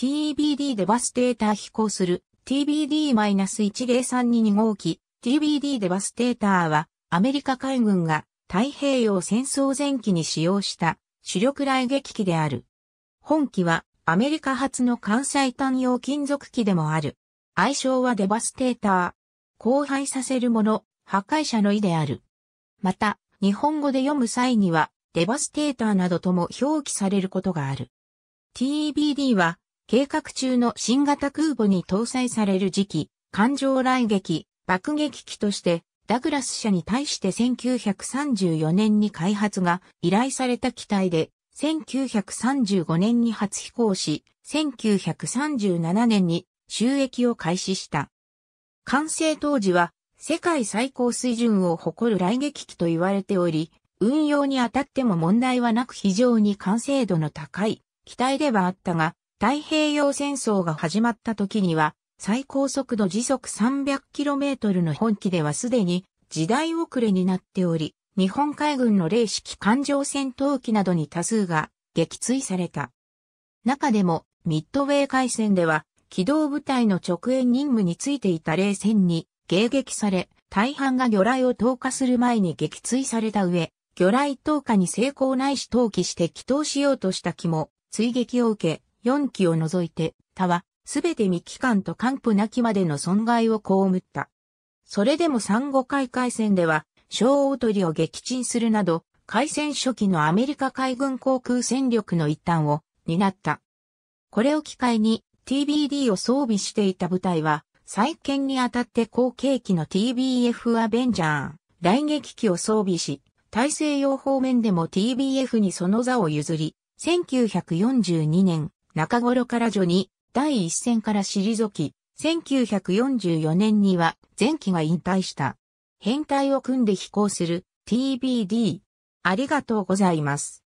TBD デバステーター飛行する TBD-1032 号機 TBD デバステーターはアメリカ海軍が太平洋戦争前期に使用した主力雷撃機である。本機はアメリカ発の関西単用金属機でもある。愛称はデバステーター。荒廃させるもの、破壊者の意である。また、日本語で読む際には、デバステーターなどとも表記されることがある。TBD は、計画中の新型空母に搭載される時期、艦上来撃、爆撃機として、ダグラス社に対して1934年に開発が依頼された機体で、1935年に初飛行し、1937年に収益を開始した。完成当時は、世界最高水準を誇る来撃機と言われており、運用にあたっても問題はなく非常に完成度の高い機体ではあったが、太平洋戦争が始まった時には、最高速度時速 300km の本機ではすでに時代遅れになっており、日本海軍の霊式艦上戦闘機などに多数が撃墜された。中でも、ミッドウェー海戦では、機動部隊の直縁任務についていた霊戦に迎撃され、大半が魚雷を投下する前に撃墜された上、魚雷投下に成功ないし投棄して祈祷しようとした機も、追撃を受け、4機を除いて、他は、すべて未機関と完膚なきまでの損害を被った。それでも産後海海戦では、小大鳥を撃沈するなど、海戦初期のアメリカ海軍航空戦力の一端を担った。これを機会に TBD を装備していた部隊は、再建にあたって後継機の TBF アベンジャー、雷撃機を装備し、大西洋方面でも TBF にその座を譲り、1942年中頃から序に第一線から退き、1944年には前期が引退した。編隊を組んで飛行する TBD。ありがとうございます。